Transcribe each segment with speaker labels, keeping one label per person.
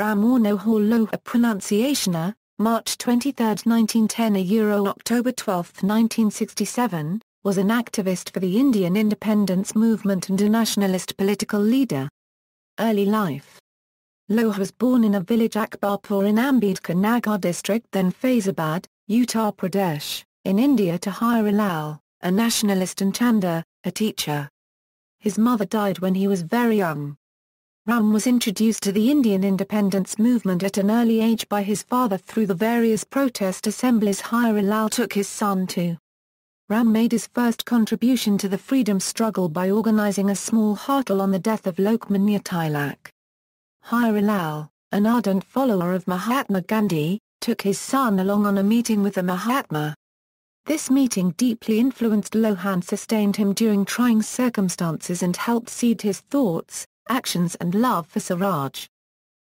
Speaker 1: Ramorno Hall a pronunciationa, uh, March 23, 1910 a Euro oh, October 12, 1967, was an activist for the Indian independence movement and a nationalist political leader. Early life Loh was born in a village Akbarpur in Ambedkar Nagar district then Faizabad, Uttar Pradesh, in India to Hira Lal, a nationalist and Chanda, a teacher. His mother died when he was very young. Ram was introduced to the Indian independence movement at an early age by his father through the various protest assemblies Lal took his son to. Ram made his first contribution to the freedom struggle by organizing a small hartal on the death of Lokmanya Tilak. Lal, an ardent follower of Mahatma Gandhi, took his son along on a meeting with the Mahatma. This meeting deeply influenced Lohan sustained him during trying circumstances and helped seed his thoughts, actions and love for Swaraj.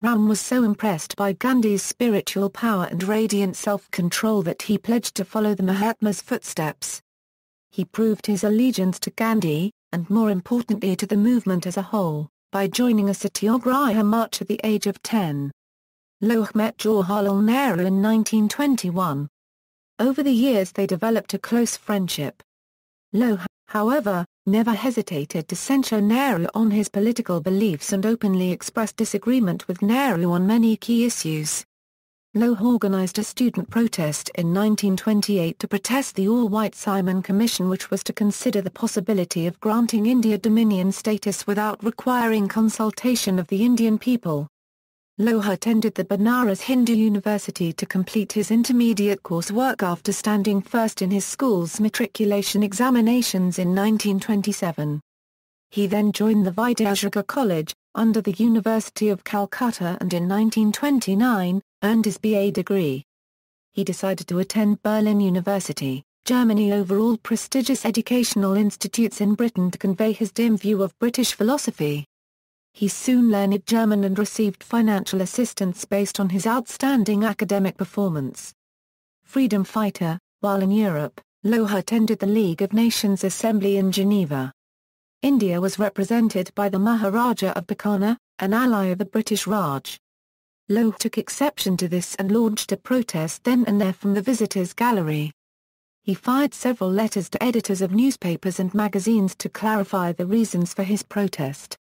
Speaker 1: Ram was so impressed by Gandhi's spiritual power and radiant self-control that he pledged to follow the Mahatma's footsteps. He proved his allegiance to Gandhi, and more importantly to the movement as a whole, by joining a satyagraha march at the age of 10. Loh met Jawaharlal Nehru in 1921. Over the years they developed a close friendship. Loh however, never hesitated to censure Nehru on his political beliefs and openly expressed disagreement with Nehru on many key issues. Loh organized a student protest in 1928 to protest the All-White Simon Commission which was to consider the possibility of granting India dominion status without requiring consultation of the Indian people. Loha attended the Banaras Hindu University to complete his intermediate coursework after standing first in his school's matriculation examinations in 1927. He then joined the Vidyasagar College, under the University of Calcutta and in 1929, earned his BA degree. He decided to attend Berlin University, Germany over all prestigious educational institutes in Britain to convey his dim view of British philosophy. He soon learned German and received financial assistance based on his outstanding academic performance. Freedom fighter, while in Europe, Loha attended the League of Nations Assembly in Geneva. India was represented by the Maharaja of Bikaner, an ally of the British Raj. Loha took exception to this and launched a protest then and there from the visitors' gallery. He fired several letters to editors of newspapers and magazines to clarify the reasons for his protest.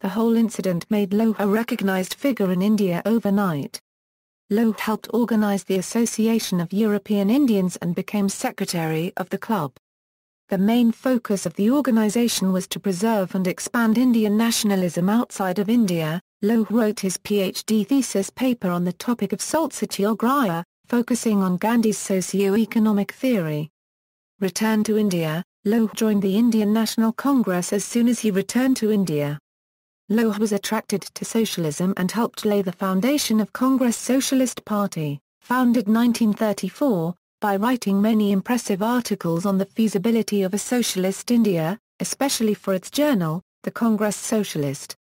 Speaker 1: The whole incident made Loh a recognized figure in India overnight. Loh helped organize the Association of European Indians and became secretary of the club. The main focus of the organization was to preserve and expand Indian nationalism outside of India. Loh wrote his PhD thesis paper on the topic of salt satyagraha, focusing on Gandhi's socio-economic theory. Returned to India, Loh joined the Indian National Congress as soon as he returned to India. Loh was attracted to socialism and helped lay the foundation of Congress Socialist Party, founded 1934, by writing many impressive articles on the feasibility of a socialist India, especially for its journal, the Congress Socialist.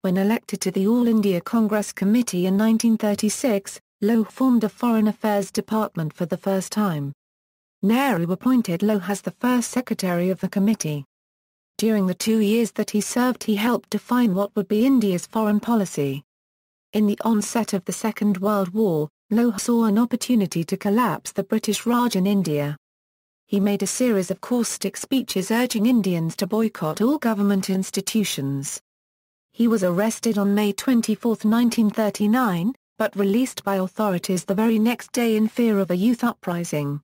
Speaker 1: When elected to the All India Congress Committee in 1936, Loh formed a Foreign Affairs Department for the first time. Nehru appointed Loh as the first secretary of the committee. During the two years that he served he helped define what would be India's foreign policy. In the onset of the Second World War, Loh saw an opportunity to collapse the British Raj in India. He made a series of caustic speeches urging Indians to boycott all government institutions. He was arrested on May 24, 1939, but released by authorities the very next day in fear of a youth uprising.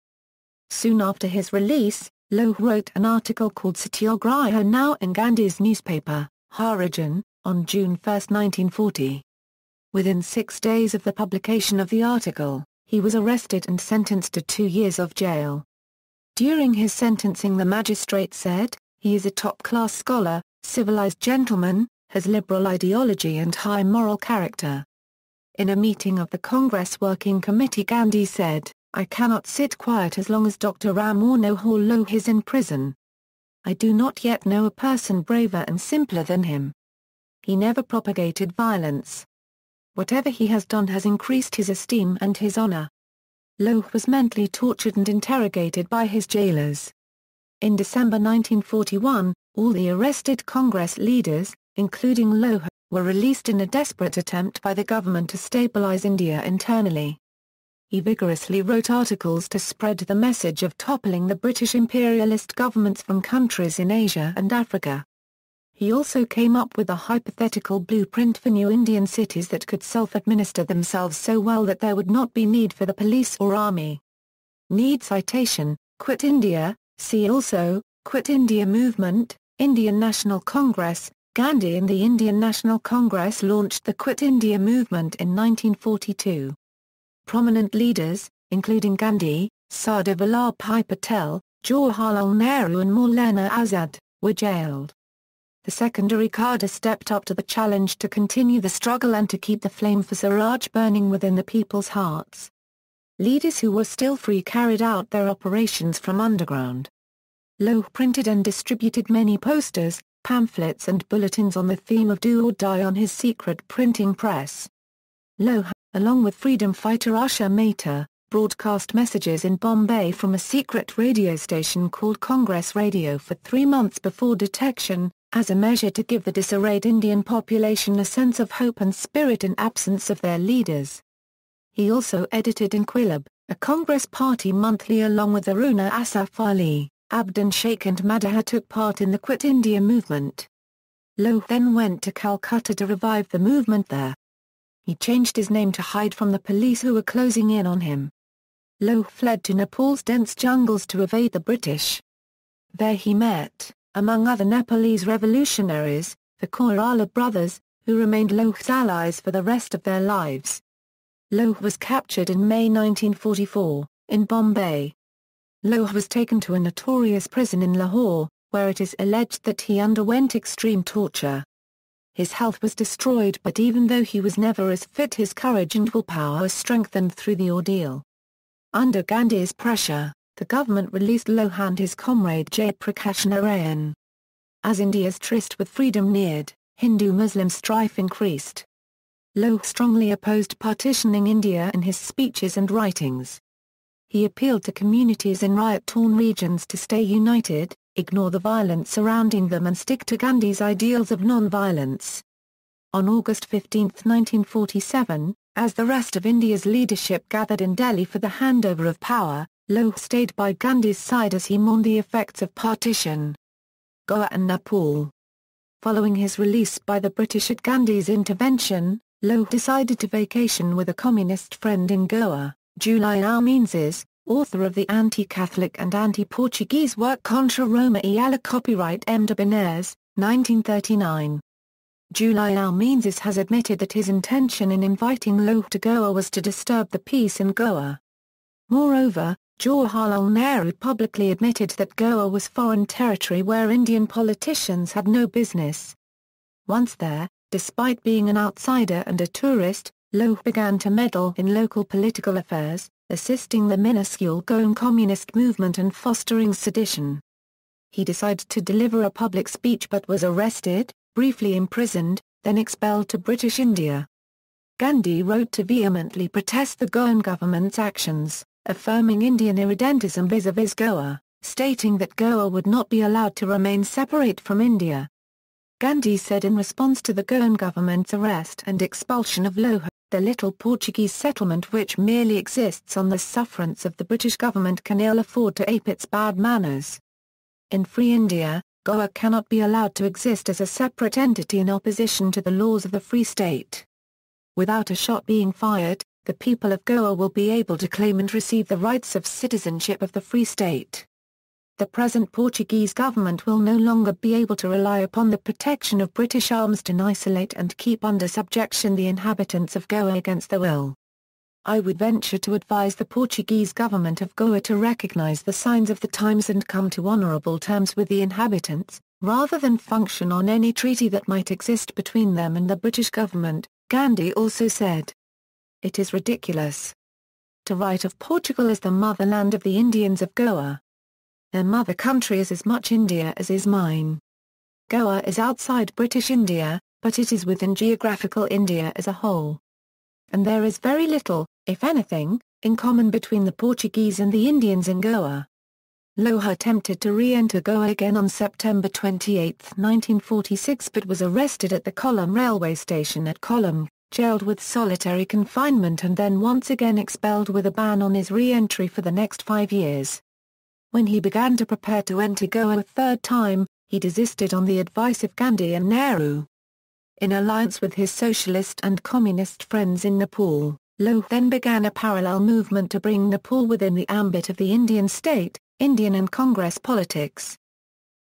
Speaker 1: Soon after his release, Loh wrote an article called Satyagraha Now in Gandhi's newspaper, Harijan, on June 1, 1940. Within six days of the publication of the article, he was arrested and sentenced to two years of jail. During his sentencing the magistrate said, he is a top-class scholar, civilized gentleman, has liberal ideology and high moral character. In a meeting of the Congress Working Committee Gandhi said, I cannot sit quiet as long as Dr. Ram or Noholo is in prison. I do not yet know a person braver and simpler than him. He never propagated violence. Whatever he has done has increased his esteem and his honor. Loh was mentally tortured and interrogated by his jailers. In December 1941, all the arrested Congress leaders, including Loh, were released in a desperate attempt by the government to stabilize India internally he vigorously wrote articles to spread the message of toppling the British imperialist governments from countries in Asia and Africa. He also came up with a hypothetical blueprint for new Indian cities that could self-administer themselves so well that there would not be need for the police or army. Need citation, Quit India, see also, Quit India Movement, Indian National Congress, Gandhi and the Indian National Congress launched the Quit India Movement in 1942. Prominent leaders, including Gandhi, Sardar Vallabhbhai Patel, Jawaharlal Nehru and Maulana Azad, were jailed. The secondary cadre stepped up to the challenge to continue the struggle and to keep the flame for Saraj burning within the people's hearts. Leaders who were still free carried out their operations from underground. Loh printed and distributed many posters, pamphlets and bulletins on the theme of do or die on his secret printing press. Loh along with freedom fighter Asha Mehta, broadcast messages in Bombay from a secret radio station called Congress Radio for three months before detection, as a measure to give the disarrayed Indian population a sense of hope and spirit in absence of their leaders. He also edited Inquilab, a Congress party monthly along with Aruna Asaf Ali, Abdon Sheikh and Madaha took part in the Quit India movement. Loh then went to Calcutta to revive the movement there. He changed his name to hide from the police who were closing in on him. Loh fled to Nepal's dense jungles to evade the British. There he met, among other Nepalese revolutionaries, the Koirala brothers, who remained Loh's allies for the rest of their lives. Loh was captured in May 1944, in Bombay. Loh was taken to a notorious prison in Lahore, where it is alleged that he underwent extreme torture. His health was destroyed but even though he was never as fit his courage and willpower were strengthened through the ordeal. Under Gandhi's pressure, the government released Lohan and his comrade Jayaprakash Narayan. As India's tryst with freedom neared, Hindu-Muslim strife increased. Loh strongly opposed partitioning India in his speeches and writings. He appealed to communities in riot-torn regions to stay united, ignore the violence surrounding them and stick to Gandhi's ideals of non-violence. On August 15, 1947, as the rest of India's leadership gathered in Delhi for the handover of power, Loh stayed by Gandhi's side as he mourned the effects of partition. Goa and Nepal Following his release by the British at Gandhi's intervention, Loh decided to vacation with a communist friend in Goa, Julian is author of the anti-Catholic and anti-Portuguese work Contra Roma e alla Copyright M. de Benares, 1939. July Almenses has admitted that his intention in inviting Loh to Goa was to disturb the peace in Goa. Moreover, Jawaharlal Nehru publicly admitted that Goa was foreign territory where Indian politicians had no business. Once there, despite being an outsider and a tourist, Loh began to meddle in local political affairs, assisting the minuscule Goan communist movement and fostering sedition. He decided to deliver a public speech but was arrested, briefly imprisoned, then expelled to British India. Gandhi wrote to vehemently protest the Goan government's actions, affirming Indian irredentism vis-a-vis -vis Goa, stating that Goa would not be allowed to remain separate from India. Gandhi said in response to the Goan government's arrest and expulsion of Loha the little Portuguese settlement which merely exists on the sufferance of the British government can ill afford to ape its bad manners. In free India, Goa cannot be allowed to exist as a separate entity in opposition to the laws of the Free State. Without a shot being fired, the people of Goa will be able to claim and receive the rights of citizenship of the Free State the present Portuguese government will no longer be able to rely upon the protection of British arms to isolate and keep under subjection the inhabitants of Goa against their will. I would venture to advise the Portuguese government of Goa to recognize the signs of the times and come to honorable terms with the inhabitants, rather than function on any treaty that might exist between them and the British government, Gandhi also said. It is ridiculous to write of Portugal as the motherland of the Indians of Goa their mother country is as much India as is mine. Goa is outside British India, but it is within geographical India as a whole. And there is very little, if anything, in common between the Portuguese and the Indians in Goa. Loha attempted to re-enter Goa again on September 28, 1946 but was arrested at the Column railway station at Column, jailed with solitary confinement and then once again expelled with a ban on his re-entry for the next five years. When he began to prepare to enter Goa a third time, he desisted on the advice of Gandhi and Nehru. In alliance with his socialist and communist friends in Nepal, Loh then began a parallel movement to bring Nepal within the ambit of the Indian state, Indian and Congress politics.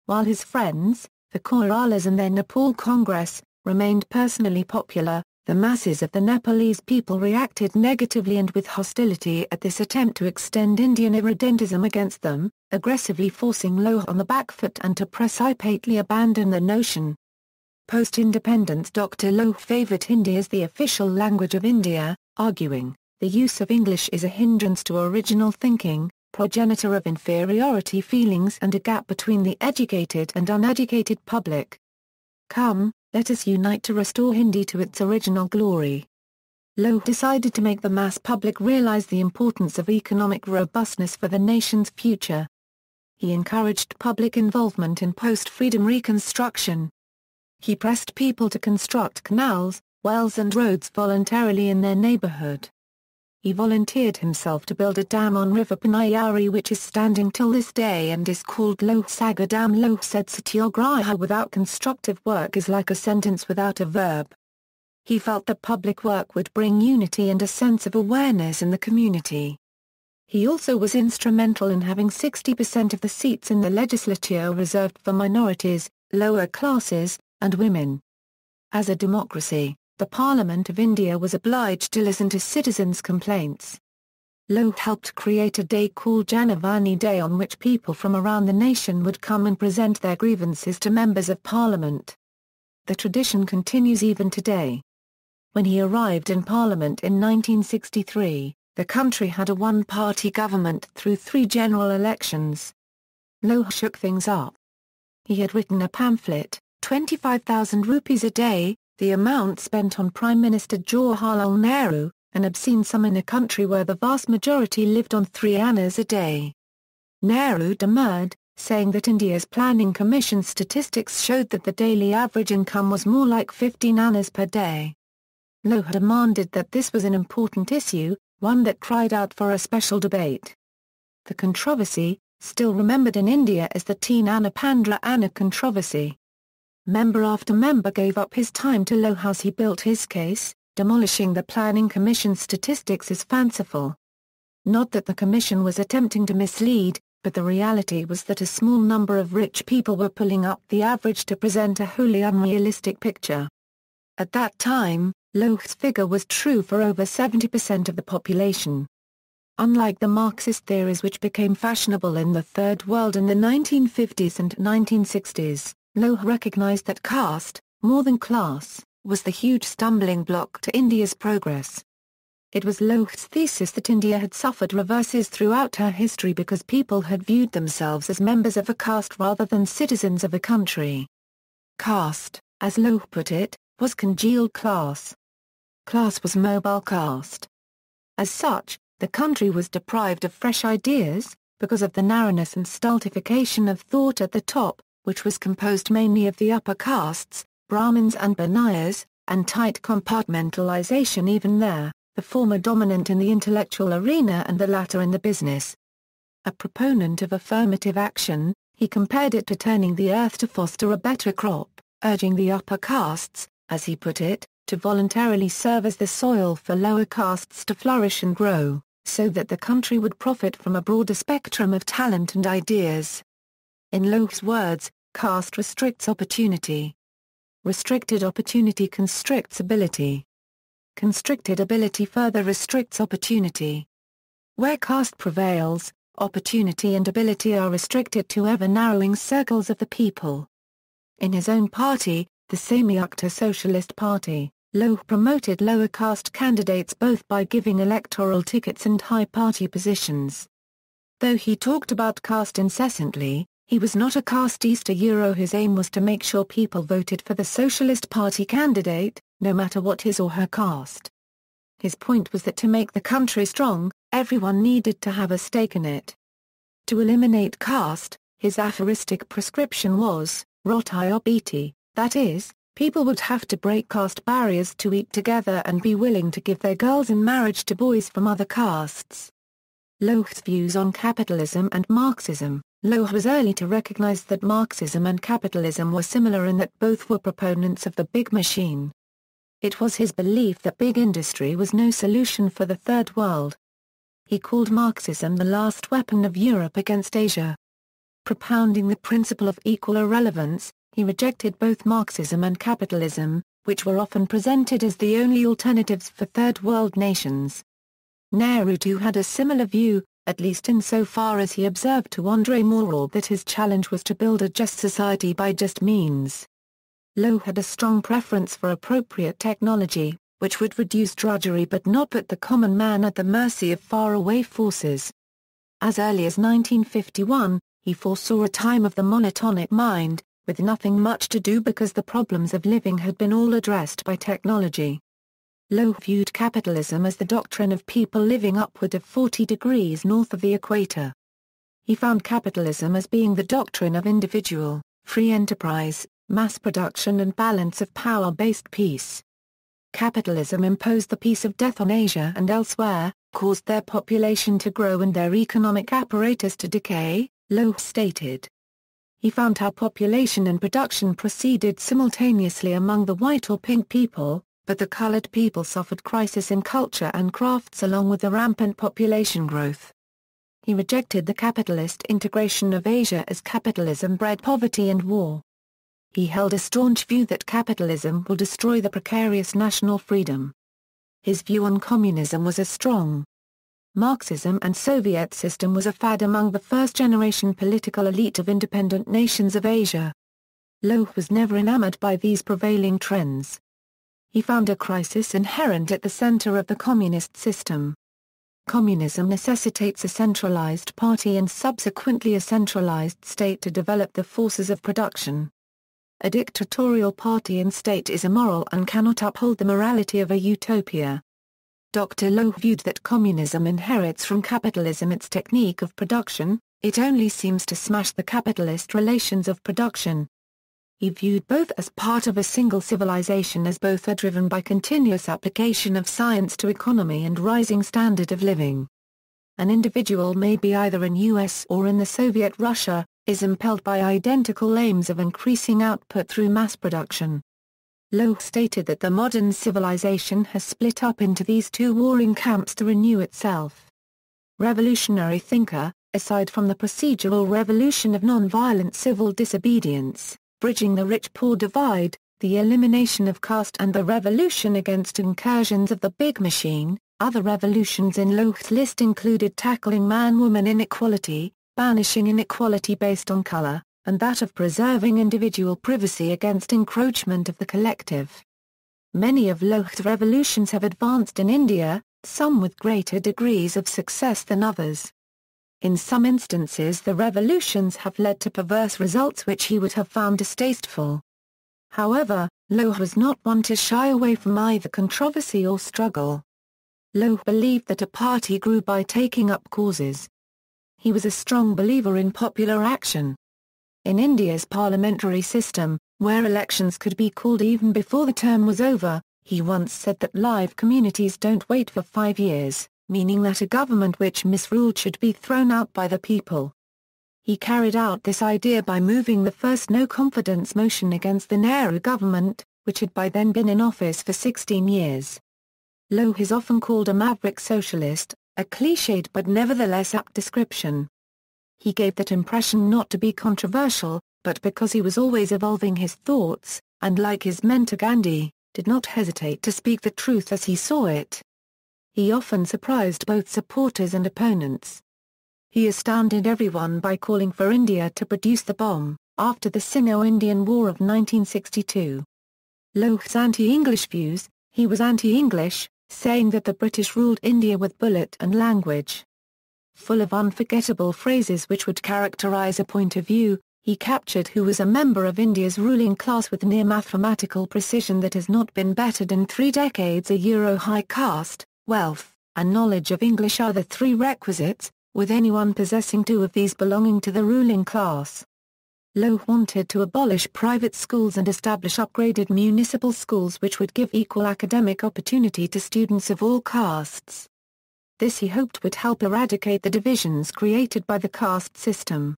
Speaker 1: While his friends, the Koiralas and their Nepal Congress, remained personally popular, the masses of the Nepalese people reacted negatively and with hostility at this attempt to extend Indian irredentism against them, aggressively forcing Loh on the back foot and to precipitately abandon the notion. Post-independence Dr. Loh favoured Hindi as the official language of India, arguing, the use of English is a hindrance to original thinking, progenitor of inferiority feelings and a gap between the educated and uneducated public. Come, let us unite to restore Hindi to its original glory. Lo decided to make the mass public realize the importance of economic robustness for the nation's future. He encouraged public involvement in post-freedom reconstruction. He pressed people to construct canals, wells and roads voluntarily in their neighborhood. He volunteered himself to build a dam on River Panayari which is standing till this day and is called Lohsagar Dam. Loh said satyagraha without constructive work is like a sentence without a verb. He felt that public work would bring unity and a sense of awareness in the community. He also was instrumental in having 60% of the seats in the legislature reserved for minorities, lower classes, and women. As a democracy, the Parliament of India was obliged to listen to citizens' complaints. Lowe helped create a day called Janavani Day on which people from around the nation would come and present their grievances to members of parliament. The tradition continues even today. When he arrived in parliament in 1963, the country had a one-party government through three general elections. Lowe shook things up. He had written a pamphlet, 25,000 rupees a day, the amount spent on Prime Minister Jawaharlal Nehru, an obscene sum in a country where the vast majority lived on three annas a day. Nehru demurred, saying that India's Planning Commission statistics showed that the daily average income was more like 15 annas per day. Loha demanded that this was an important issue, one that cried out for a special debate. The controversy, still remembered in India as the Teen Anna Pandra Anna controversy, Member after member gave up his time to Low House he built his case, demolishing the Planning Commission's statistics as fanciful. Not that the Commission was attempting to mislead, but the reality was that a small number of rich people were pulling up the average to present a wholly unrealistic picture. At that time, Loch's figure was true for over 70% of the population. Unlike the Marxist theories which became fashionable in the Third World in the 1950s and 1960s, Loh recognized that caste, more than class, was the huge stumbling block to India's progress. It was Loh's thesis that India had suffered reverses throughout her history because people had viewed themselves as members of a caste rather than citizens of a country. Caste, as Loh put it, was congealed class. Class was mobile caste. As such, the country was deprived of fresh ideas, because of the narrowness and stultification of thought at the top, which was composed mainly of the upper castes, Brahmins and Banayas, and tight compartmentalization even there, the former dominant in the intellectual arena and the latter in the business. A proponent of affirmative action, he compared it to turning the earth to foster a better crop, urging the upper castes, as he put it, to voluntarily serve as the soil for lower castes to flourish and grow, so that the country would profit from a broader spectrum of talent and ideas. In Loeb's words, Cast restricts opportunity. Restricted opportunity constricts ability. Constricted ability further restricts opportunity. Where caste prevails, opportunity and ability are restricted to ever-narrowing circles of the people. In his own party, the Samyukta Socialist Party, Loh promoted lower caste candidates both by giving electoral tickets and high party positions. Though he talked about caste incessantly, he was not a caste Easter Euro whose aim was to make sure people voted for the Socialist Party candidate, no matter what his or her caste. His point was that to make the country strong, everyone needed to have a stake in it. To eliminate caste, his aphoristic prescription was, roti obiti, that is, people would have to break caste barriers to eat together and be willing to give their girls in marriage to boys from other castes. Loth's views on capitalism and Marxism Loh was early to recognize that Marxism and capitalism were similar in that both were proponents of the big machine. It was his belief that big industry was no solution for the Third World. He called Marxism the last weapon of Europe against Asia. Propounding the principle of equal irrelevance, he rejected both Marxism and capitalism, which were often presented as the only alternatives for Third World nations. Nehru too had a similar view, at least insofar as he observed to André Morel that his challenge was to build a just society by just means. Lowe had a strong preference for appropriate technology, which would reduce drudgery but not put the common man at the mercy of faraway forces. As early as 1951, he foresaw a time of the monotonic mind, with nothing much to do because the problems of living had been all addressed by technology. Low viewed capitalism as the doctrine of people living upward of 40 degrees north of the equator. He found capitalism as being the doctrine of individual, free enterprise, mass production and balance of power-based peace. Capitalism imposed the peace of death on Asia and elsewhere, caused their population to grow and their economic apparatus to decay, Lowe stated. He found how population and production proceeded simultaneously among the white or pink people, but the colored people suffered crisis in culture and crafts along with the rampant population growth. He rejected the capitalist integration of Asia as capitalism bred poverty and war. He held a staunch view that capitalism will destroy the precarious national freedom. His view on communism was as strong. Marxism and Soviet system was a fad among the first-generation political elite of independent nations of Asia. Loh was never enamored by these prevailing trends he found a crisis inherent at the center of the communist system. Communism necessitates a centralized party and subsequently a centralized state to develop the forces of production. A dictatorial party and state is immoral and cannot uphold the morality of a utopia. Dr. Low viewed that communism inherits from capitalism its technique of production, it only seems to smash the capitalist relations of production, he viewed both as part of a single civilization as both are driven by continuous application of science to economy and rising standard of living. An individual may be either in US or in the Soviet Russia, is impelled by identical aims of increasing output through mass production. Loew stated that the modern civilization has split up into these two warring camps to renew itself. Revolutionary thinker, aside from the procedural revolution of nonviolent civil disobedience, bridging the rich-poor divide, the elimination of caste and the revolution against incursions of the big machine. Other revolutions in Loth's list included tackling man-woman inequality, banishing inequality based on color, and that of preserving individual privacy against encroachment of the collective. Many of Loth's revolutions have advanced in India, some with greater degrees of success than others. In some instances the revolutions have led to perverse results which he would have found distasteful. However, Loh was not one to shy away from either controversy or struggle. Loh believed that a party grew by taking up causes. He was a strong believer in popular action. In India's parliamentary system, where elections could be called even before the term was over, he once said that live communities don't wait for five years, meaning that a government which misruled should be thrown out by the people. He carried out this idea by moving the first no-confidence motion against the Nehru government, which had by then been in office for 16 years. Lowe is often called a maverick socialist, a cliched but nevertheless apt description. He gave that impression not to be controversial, but because he was always evolving his thoughts, and like his mentor Gandhi, did not hesitate to speak the truth as he saw it he often surprised both supporters and opponents. He astounded everyone by calling for India to produce the bomb, after the Sino-Indian War of 1962. Loof's anti-English views, he was anti-English, saying that the British ruled India with bullet and language. Full of unforgettable phrases which would characterize a point of view, he captured who was a member of India's ruling class with near mathematical precision that has not been bettered in three decades a Euro high caste, wealth, and knowledge of English are the three requisites, with anyone possessing two of these belonging to the ruling class. Lowe wanted to abolish private schools and establish upgraded municipal schools which would give equal academic opportunity to students of all castes. This he hoped would help eradicate the divisions created by the caste system.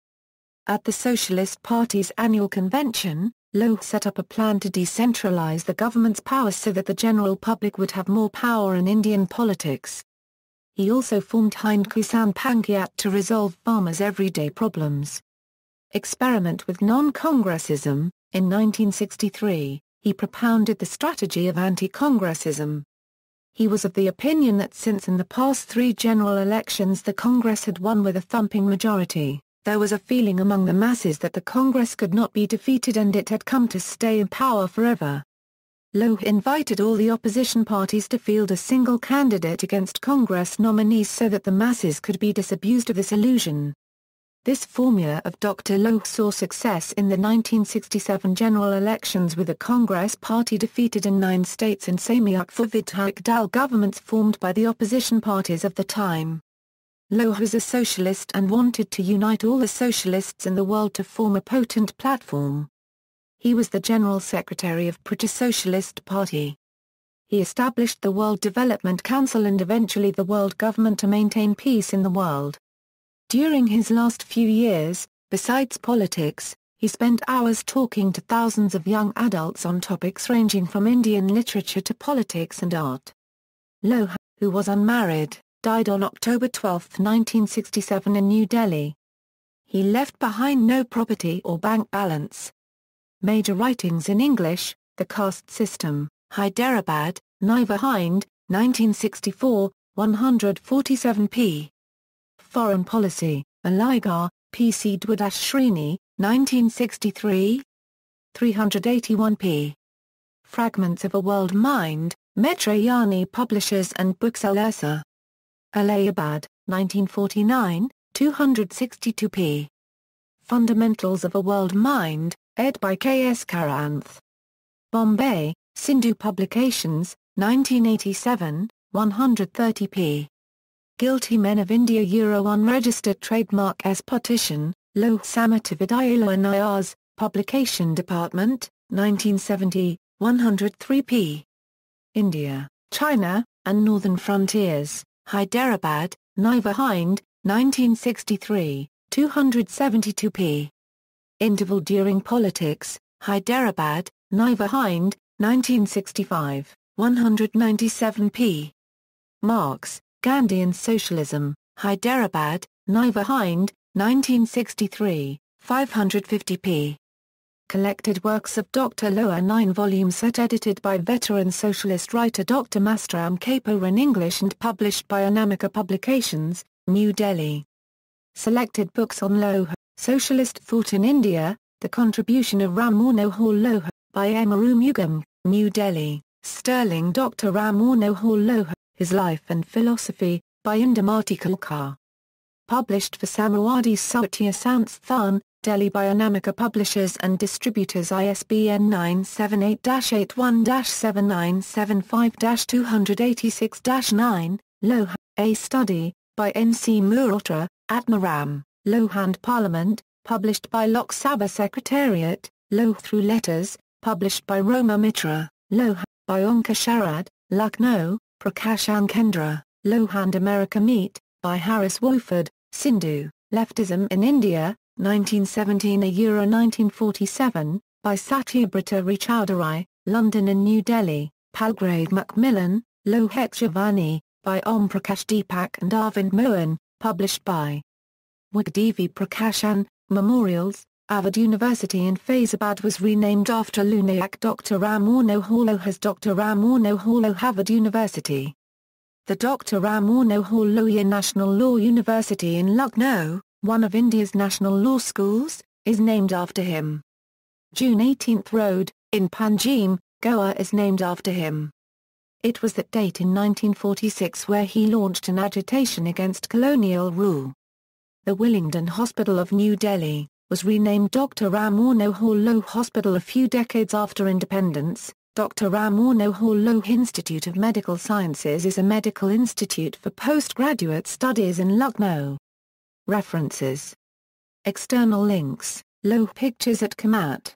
Speaker 1: At the Socialist Party's annual convention, Loh set up a plan to decentralize the government's power so that the general public would have more power in Indian politics. He also formed Hind Kisan Panchayat to resolve farmers' everyday problems. Experiment with non-Congressism, in 1963, he propounded the strategy of anti-Congressism. He was of the opinion that since in the past three general elections the Congress had won with a thumping majority, there was a feeling among the masses that the Congress could not be defeated and it had come to stay in power forever. Loh invited all the opposition parties to field a single candidate against Congress nominees so that the masses could be disabused of this illusion. This formula of Dr. Loh saw success in the 1967 general elections with the Congress party defeated in nine states semi-up for Vidhaik Dal governments formed by the opposition parties of the time. Loh was a socialist and wanted to unite all the socialists in the world to form a potent platform. He was the general secretary of British Socialist Party. He established the World Development Council and eventually the World Government to maintain peace in the world. During his last few years, besides politics, he spent hours talking to thousands of young adults on topics ranging from Indian literature to politics and art. Loh, who was unmarried, died on October 12, 1967 in New Delhi. He left behind no property or bank balance. Major writings in English, The Caste System, Hyderabad, Niva Hind, 1964, 147 p. Foreign Policy, Aligarh, P. C. Dwadashrini, 1963, 381 p. Fragments of a World Mind, Metrayani Publishers and Books Alayabad, 1949, 262 p. Fundamentals of a World Mind, ed by K. S. Karanth. Bombay, Sindhu Publications, 1987, 130 p. Guilty Men of India Euro Unregistered Trademark S. Partition, Loh Samatividayalo Nayars, Publication Department, 1970, 103 p. India, China, and Northern Frontiers. Hyderabad, Niva Hind, 1963, 272 p. Interval during politics, Hyderabad, Niva Hind, 1965, 197 p. Marx, Gandhi and Socialism, Hyderabad, Niva Hind, 1963, 550 p collected works of Dr. Loa nine-volume set edited by veteran socialist writer Dr. Mastram Kapoor in English and published by Anamika Publications, New Delhi. Selected books on Loha, Socialist Thought in India, The Contribution of Ram Manohar Loha, by M. Arumugam, New Delhi, Sterling Dr. Ram Manohar Loha, His Life and Philosophy, by Indamarti Kulkar. Published for Samawadi Satya Sansthan, Delhi Anamika Publishers and Distributors ISBN 978-81-7975-286-9, Loha, A Study, by N. C. Muratra, Atmaram, Lohand Parliament, published by Lok Sabha Secretariat, Loh Through Letters, published by Roma Mitra, Loh, by Onka Sharad, Lucknow, Prakash Ankendra, Lohand America Meet, by Harris Wofford, Sindhu, Leftism in India, 1917 a Euro 1947, by Satyabhrata Chowdhury, London and New Delhi, Palgrave Macmillan, Lohek Shivani, by Om Prakash Deepak and Arvind Mohan, published by Wigdevi Prakashan, Memorials, Avad University in Faizabad was renamed after Lunayak Dr. Ram Orno has Dr. Ram Orno Horlo Harvard University. The Dr. Ram Orno Horloya National Law University in Lucknow, one of India's national law schools, is named after him. June 18 Road, in Panjim, Goa is named after him. It was that date in 1946 where he launched an agitation against colonial rule. The Willingdon Hospital of New Delhi, was renamed Dr. Ram Manohar Hospital a few decades after independence. Dr. Ram Manohar Institute of Medical Sciences is a medical institute for postgraduate studies in Lucknow. References. External links, Low Pictures at Kamat.